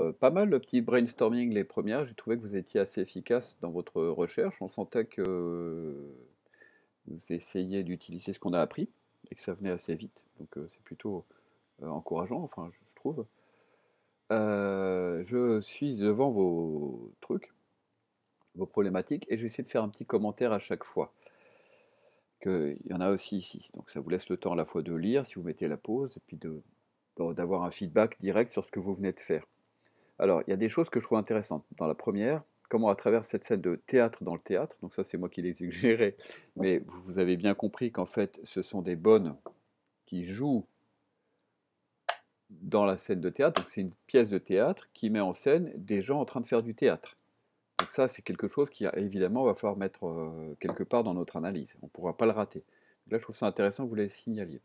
Euh, pas mal le petit brainstorming les premières. J'ai trouvé que vous étiez assez efficace dans votre recherche. On sentait que vous essayiez d'utiliser ce qu'on a appris et que ça venait assez vite. Donc euh, c'est plutôt euh, encourageant, enfin je, trouve. je suis devant vos trucs, vos problématiques, et j'essaie de faire un petit commentaire à chaque fois. qu'il il y en a aussi ici. Donc ça vous laisse le temps à la fois de lire, si vous mettez la pause, et puis d'avoir un feedback direct sur ce que vous venez de faire. Alors, il y a des choses que je trouve intéressantes. Dans la première, comment à travers cette scène de théâtre dans le théâtre, donc ça c'est moi qui l'ai suggéré, mais vous avez bien compris qu'en fait ce sont des bonnes qui jouent dans la scène de théâtre, donc c'est une pièce de théâtre qui met en scène des gens en train de faire du théâtre. Donc ça c'est quelque chose qui évidemment va falloir mettre euh, quelque part dans notre analyse, on ne pourra pas le rater. là je trouve ça intéressant que vous les signaliez.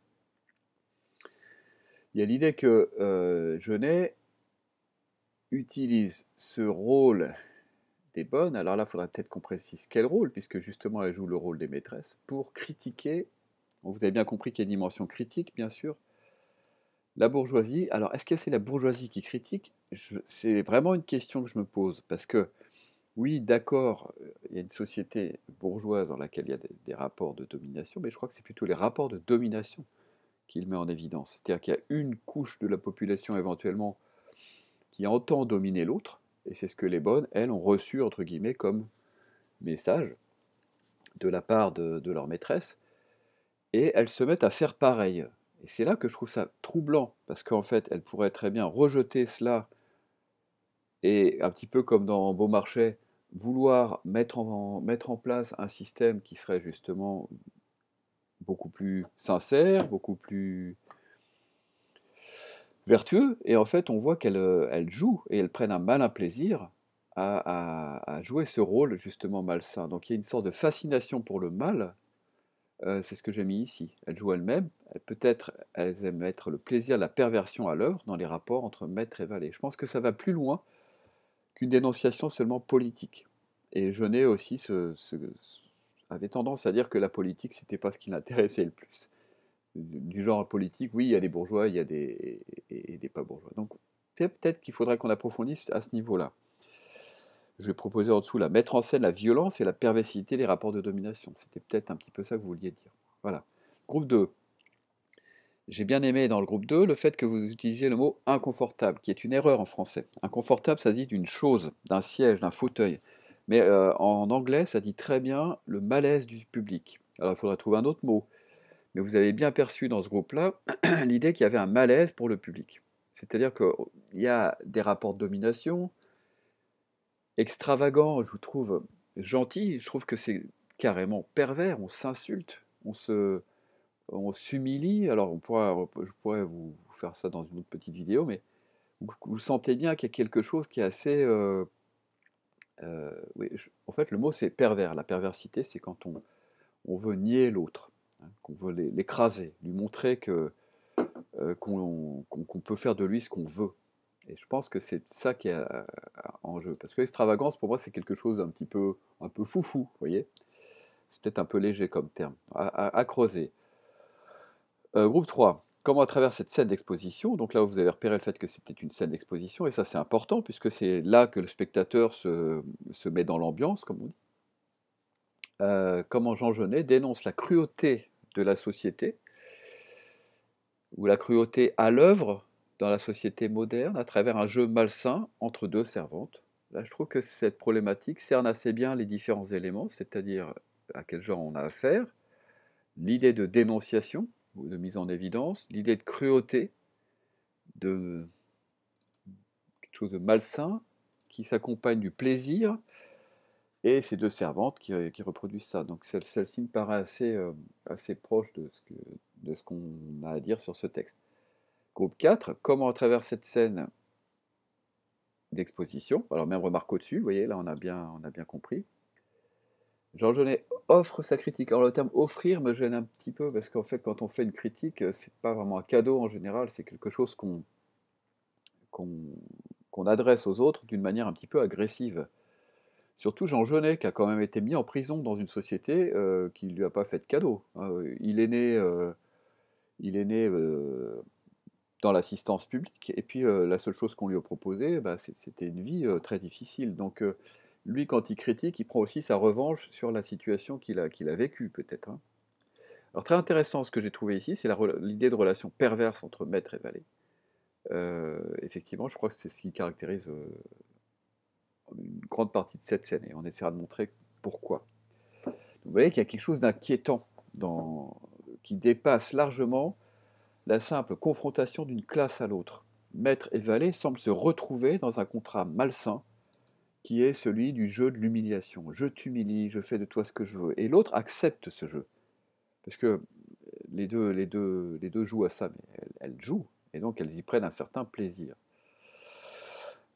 Il y a l'idée que euh, Genet utilise ce rôle des bonnes, alors là, il faudra peut-être qu'on précise quel rôle, puisque justement, elle joue le rôle des maîtresses, pour critiquer, vous avez bien compris qu'il y a une dimension critique, bien sûr, la bourgeoisie. Alors, est-ce que c'est la bourgeoisie qui critique C'est vraiment une question que je me pose, parce que, oui, d'accord, il y a une société bourgeoise dans laquelle il y a des, des rapports de domination, mais je crois que c'est plutôt les rapports de domination qu'il met en évidence. C'est-à-dire qu'il y a une couche de la population éventuellement qui entend dominer l'autre, et c'est ce que les bonnes, elles, ont reçu, entre guillemets, comme message de la part de, leur maîtresse, et elles se mettent à faire pareil. Et c'est là que je trouve ça troublant, parce qu'en fait, elles pourraient très bien rejeter cela, et un petit peu comme dans Beaumarchais, vouloir mettre mettre en place un système qui serait justement beaucoup plus sincère, beaucoup plus vertueux, et en fait, on voit qu'elles euh, jouent et elles prennent un malin plaisir à, à, jouer ce rôle justement malsain. Donc il y a une sorte de fascination pour le mal, euh, c'est ce que j'ai mis ici. Elles jouent elles-mêmes, elles, peut-être elles aiment mettre le plaisir la perversion à l'œuvre dans les rapports entre maître et valet. Je pense que ça va plus loin qu'une dénonciation seulement politique. Et je Jeunet aussi ce, avait tendance à dire que la politique, c'était pas ce qui l'intéressait le plus du genre politique, oui, il y a des bourgeois, il y a des, et, des pas bourgeois. Donc, c'est peut-être qu'il faudrait qu'on approfondisse à ce niveau-là. Je vais proposer en dessous la mettre en scène la violence et la perversité des rapports de domination. C'était peut-être un petit peu ça que vous vouliez dire. Voilà. Groupe 2. J'ai bien aimé dans le groupe 2 le fait que vous utilisiez le mot inconfortable, qui est une erreur en français. Inconfortable, ça dit d'une chose, d'un siège, d'un fauteuil. Mais euh, en anglais, ça dit très bien le malaise du public. Alors il faudrait trouver un autre mot mais vous avez bien perçu dans ce groupe-là l'idée qu'il y avait un malaise pour le public. C'est-à-dire qu'il y a des rapports de domination, extravagants, je vous trouve gentil, je trouve que c'est carrément pervers, on s'insulte, on se, on s'humilie. Alors, on je pourrais vous faire ça dans une autre petite vidéo, mais vous, sentez bien qu'il y a quelque chose qui est assez. Euh, euh, en fait, le mot c'est pervers. La perversité, c'est quand on, on veut nier l'autre. Hein, qu'on veut l'écraser, lui montrer que euh, qu'on peut faire de lui ce qu'on veut. Et je pense que c'est ça qui est euh, en jeu. Parce que l'extravagance, pour moi, c'est quelque chose d'un petit peu, un peu foufou, vous voyez C'est peut-être un peu léger comme terme, à, creuser. Euh, groupe 3. Comment à travers cette scène d'exposition, donc là où vous avez repéré le fait que c'était une scène d'exposition, et ça c'est important puisque c'est là que le spectateur se met dans l'ambiance, comme on dit, euh, comment Jean Genet dénonce la cruauté de la société, ou la cruauté à l'œuvre dans la société moderne, à travers un jeu malsain entre deux servantes. Là, je trouve que cette problématique cerne assez bien les différents éléments, c'est-à-dire à quel genre on a affaire, l'idée de dénonciation ou de mise en évidence, l'idée de cruauté, de quelque chose de malsain qui s'accompagne du plaisir, et ces deux servantes qui, euh, reproduisent ça. Donc celle, ci me paraît assez, euh, assez proche de ce, qu'on a à dire sur ce texte. Groupe 4, comment à travers cette scène d'exposition, alors même remarque au-dessus, vous voyez, là on a bien, on a bien compris. Jean Genet offre sa critique. Alors le terme offrir me gêne un petit peu parce qu'en fait quand on fait une critique, euh, c'est pas vraiment un cadeau en général, c'est quelque chose qu'on adresse aux autres d'une manière un petit peu agressive. Surtout Jean Genet, qui a quand même été mis en prison dans une société euh, qui ne lui a pas fait de cadeau. Euh, il est né, euh, il est né dans l'assistance publique, et puis la seule chose qu'on lui a proposée, bah, c'était une vie très difficile. Donc lui, quand il critique, il prend aussi sa revanche sur la situation qu'il a, vécue, peut-être. Hein. Alors très intéressant, ce que j'ai trouvé ici, c'est l'idée de relation perverse entre maître et valet. effectivement, je crois que c'est ce qui caractérise une grande partie de cette scène et on essaiera de montrer pourquoi. vous voyez qu'il y a quelque chose d'inquiétant qui dépasse largement la simple confrontation d'une classe à l'autre. Maître et valet semblent se retrouver dans un contrat malsain qui est celui du jeu de l'humiliation. Je t'humilie, je fais de toi ce que je veux. Et l'autre accepte ce jeu. Parce que les deux, les les deux jouent à ça, mais elles jouent. Et donc elles y prennent un certain plaisir.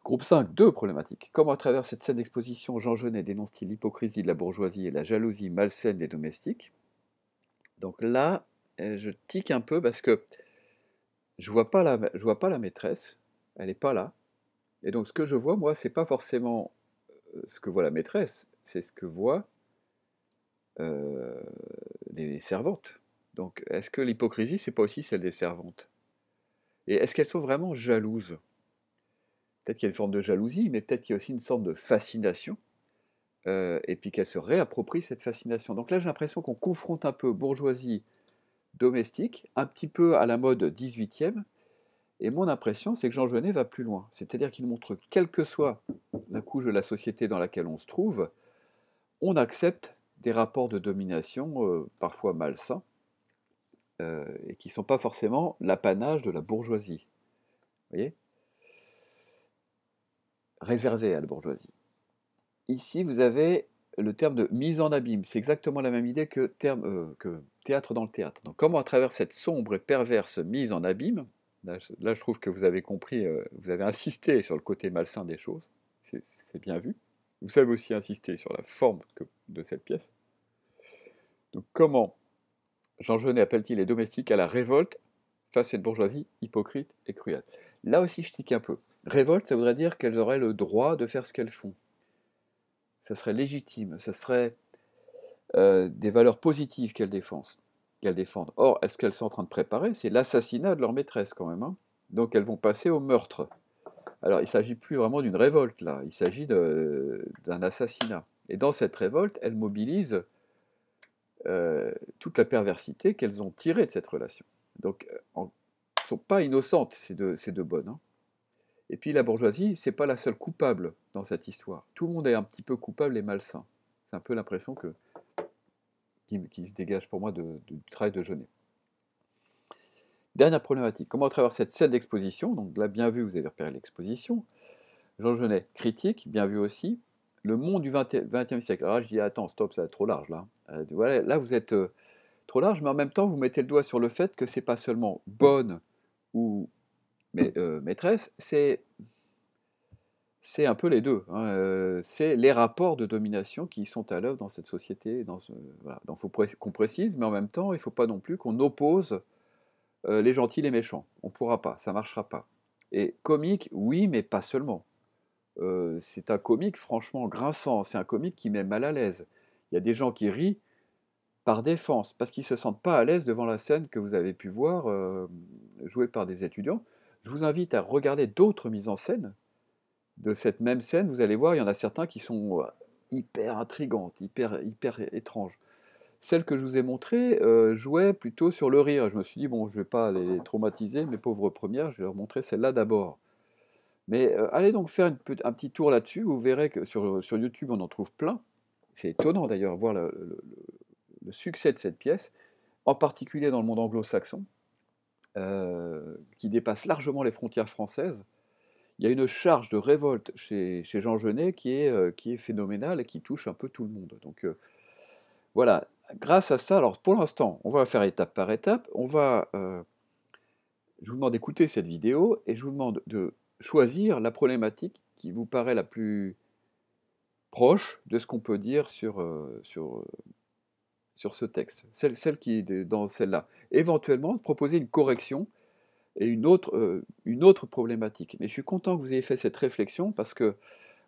Groupe 5, deux problématiques. Comment à travers cette scène d'exposition, Jean Genet dénonce-t-il l'hypocrisie de la bourgeoisie et la jalousie malsaine des domestiques Donc là, euh, je tique un peu parce que je vois vois pas la maîtresse, elle n'est pas là. Et donc ce que je vois, moi, c'est pas forcément euh, ce que voit la maîtresse, c'est ce que voient euh, les servantes. Donc est-ce que l'hypocrisie, c'est pas aussi celle des servantes Et est-ce qu'elles sont vraiment jalouses Peut-être qu'il y a une forme de jalousie, mais peut-être qu'il y a aussi une sorte de fascination, euh, et puis qu'elle se réapproprie cette fascination. Donc là, j'ai l'impression qu'on confronte un peu bourgeoisie domestique, un petit peu à la mode 18e, et mon impression, c'est que Jean Genet va plus loin. C'est-à-dire qu'il montre, que, quel que soit la couche de la société dans laquelle on se trouve, on accepte des rapports de domination euh, parfois malsains, euh, et qui ne sont pas forcément l'apanage de la bourgeoisie. Vous voyez réservé à la bourgeoisie. Ici, vous avez le terme de mise en abîme. C'est exactement la même idée que, terme, euh, que, théâtre dans le théâtre. Donc comment à travers cette sombre et perverse mise en abîme, là, je trouve que vous avez compris, euh, vous avez insisté sur le côté malsain des choses, c'est bien vu. Vous avez aussi insisté sur la forme que, de cette pièce. Donc comment Jean Genet appelle-t-il les domestiques à la révolte face à cette bourgeoisie hypocrite et cruelle Là aussi, je tique un peu. Révolte, ça voudrait dire qu'elles auraient le droit de faire ce qu'elles font. Ça serait légitime, ce serait euh, des valeurs positives qu'elles défendent, Or, est ce qu'elles sont en train de préparer, c'est l'assassinat de leur maîtresse quand même. Hein. Donc elles vont passer au meurtre. Alors il ne s'agit plus vraiment d'une révolte là, il s'agit d'un assassinat. Et dans cette révolte, elles mobilisent euh, toute la perversité qu'elles ont tirée de cette relation. Donc, euh, elles ne sont pas innocentes, ces deux, bonnes. Hein. Et puis la bourgeoisie, c'est pas la seule coupable dans cette histoire. Tout le monde est un petit peu coupable et malsain. C'est un peu l'impression que qui, se dégage pour moi du travail de Jeunet. Dernière problématique. Comment à travers cette scène d'exposition, donc là bien vu, vous avez repéré l'exposition. Jean Genet, critique, bien vu aussi. Le monde du XXe siècle. Alors là, je dis attends, stop, ça va être trop large là. Euh, là vous êtes euh, trop large, mais en même temps vous mettez le doigt sur le fait que c'est pas seulement bonne ou mais, euh, maîtresse, c'est un peu les deux. Hein, euh, c'est les rapports de domination qui sont à l'œuvre dans cette société. Dans ce, faut qu'on précise, mais en même temps, il ne faut pas non plus qu'on oppose euh, les gentils et les méchants. On ne pourra pas, ça ne marchera pas. Et comique, oui, mais pas seulement. c'est un comique franchement grinçant, c'est un comique qui met mal à l'aise. Il y a des gens qui rient par défense, parce qu'ils ne se sentent pas à l'aise devant la scène que vous avez pu voir jouée par des étudiants, je vous invite à regarder d'autres mises en scène de cette même scène. Vous allez voir, il y en a certains qui sont euh, hyper intrigantes, hyper, hyper étranges. Celle que je vous ai montrée jouaient euh, jouait plutôt sur le rire. Je me suis dit, bon, je ne vais pas les traumatiser, mes pauvres premières, je vais leur montrer celle-là d'abord. Mais euh, allez donc faire un petit tour là-dessus, vous verrez que sur, YouTube, on en trouve plein. C'est étonnant d'ailleurs voir le succès de cette pièce, en particulier dans le monde anglo-saxon, euh, qui dépasse largement les frontières françaises. Il y a une charge de révolte chez, Jean Genet qui est, euh, qui est phénoménale et qui touche un peu tout le monde. Donc euh, voilà, grâce à ça, alors pour l'instant, on va faire étape par étape. On va, je vous demande d'écouter cette vidéo et je vous demande de choisir la problématique qui vous paraît la plus proche de ce qu'on peut dire sur, sur sur ce texte, celle, qui est dans celle-là. Éventuellement, proposer une correction et une autre, euh, une autre problématique. Mais je suis content que vous ayez fait cette réflexion parce que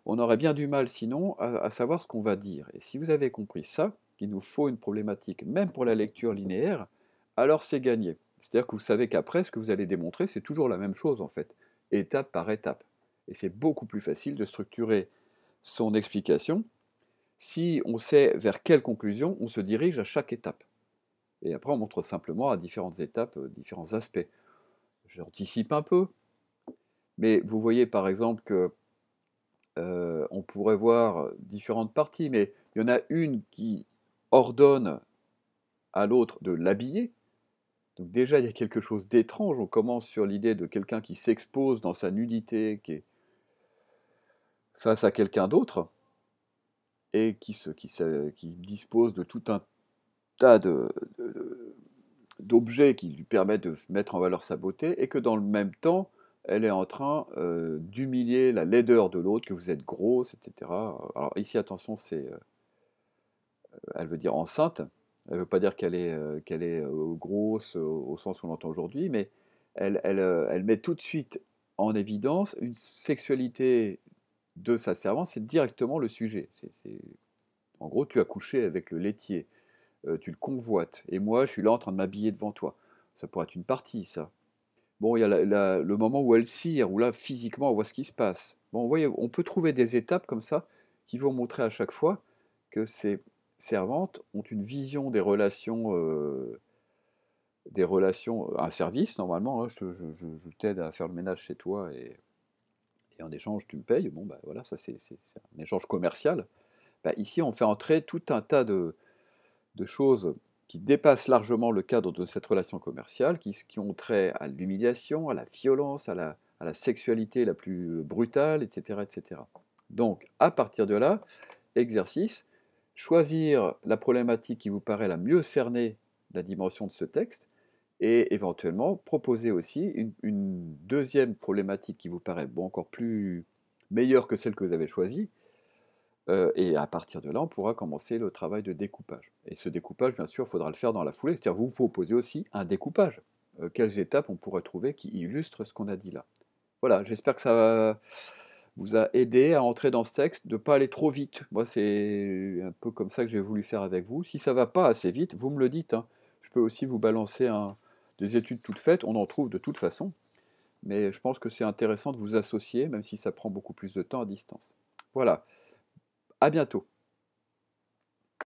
on aurait bien du mal sinon à, à savoir ce qu'on va dire. Et si vous avez compris ça, qu'il nous faut une problématique, même pour la lecture linéaire, alors c'est gagné. C'est-à-dire que vous savez qu'après, ce que vous allez démontrer, c'est toujours la même chose en fait, étape par étape. Et c'est beaucoup plus facile de structurer son explication si on sait vers quelle conclusion on se dirige à chaque étape. Et après, on montre simplement à différentes étapes euh, différents aspects. J'anticipe un peu, mais vous voyez par exemple que euh, on pourrait voir différentes parties, mais il y en a une qui ordonne à l'autre de l'habiller. Donc déjà, il y a quelque chose d'étrange. On commence sur l'idée de quelqu'un qui s'expose dans sa nudité, qui est face à quelqu'un d'autre et qui, qui, qui dispose de tout un tas de, d'objets qui lui permettent de mettre en valeur sa beauté, et que dans le même temps, elle est en train euh, d'humilier la laideur de l'autre, que vous êtes grosse, etc. Alors ici, attention, c'est, euh, euh, elle veut dire enceinte. Elle ne veut pas dire qu'elle est, qu'elle est grosse au sens où on l'entend aujourd'hui, mais elle, elle, elle met tout de suite en évidence une sexualité de sa servante, c'est directement le sujet. C'est En gros, tu as couché avec le laitier, euh, tu le convoites, et moi, je suis là en train de m'habiller devant toi. Ça pourrait être une partie, ça. Bon, il y a le moment où elle cire, où là, physiquement, on voit ce qui se passe. Bon, vous voyez, on peut trouver des étapes comme ça qui vont montrer à chaque fois que ces servantes ont une vision des relations, euh, des relations, euh, un service normalement. Hein, je, je t'aide à faire le ménage chez toi et et en échange, tu me payes. Bon, ben voilà, ça c'est un échange commercial. Bah, ici, on fait entrer tout un tas de, choses qui dépassent largement le cadre de cette relation commerciale, qui, ont trait à l'humiliation, à la violence, à la, sexualité la plus brutale, etc., etc. Donc, à partir de là, exercice, choisir la problématique qui vous paraît la mieux cernée la dimension de ce texte, et éventuellement proposer aussi une, deuxième problématique qui vous paraît bon, encore plus meilleure que celle que vous avez choisie. Euh, et à partir de là, on pourra commencer le travail de découpage. Et ce découpage, bien sûr, il faudra le faire dans la foulée. C'est-à-dire, vous proposez aussi un découpage. Euh, quelles étapes on pourrait trouver qui illustrent ce qu'on a dit là. Voilà, j'espère que ça vous a aidé à entrer dans ce texte, de ne pas aller trop vite. Moi, c'est un peu comme ça que j'ai voulu faire avec vous. Si ça ne va pas assez vite, vous me le dites. Hein. Je peux aussi vous balancer un, des études toutes faites, on en trouve de toute façon, mais je pense que c'est intéressant de vous associer, même si ça prend beaucoup plus de temps à distance. Voilà, à bientôt.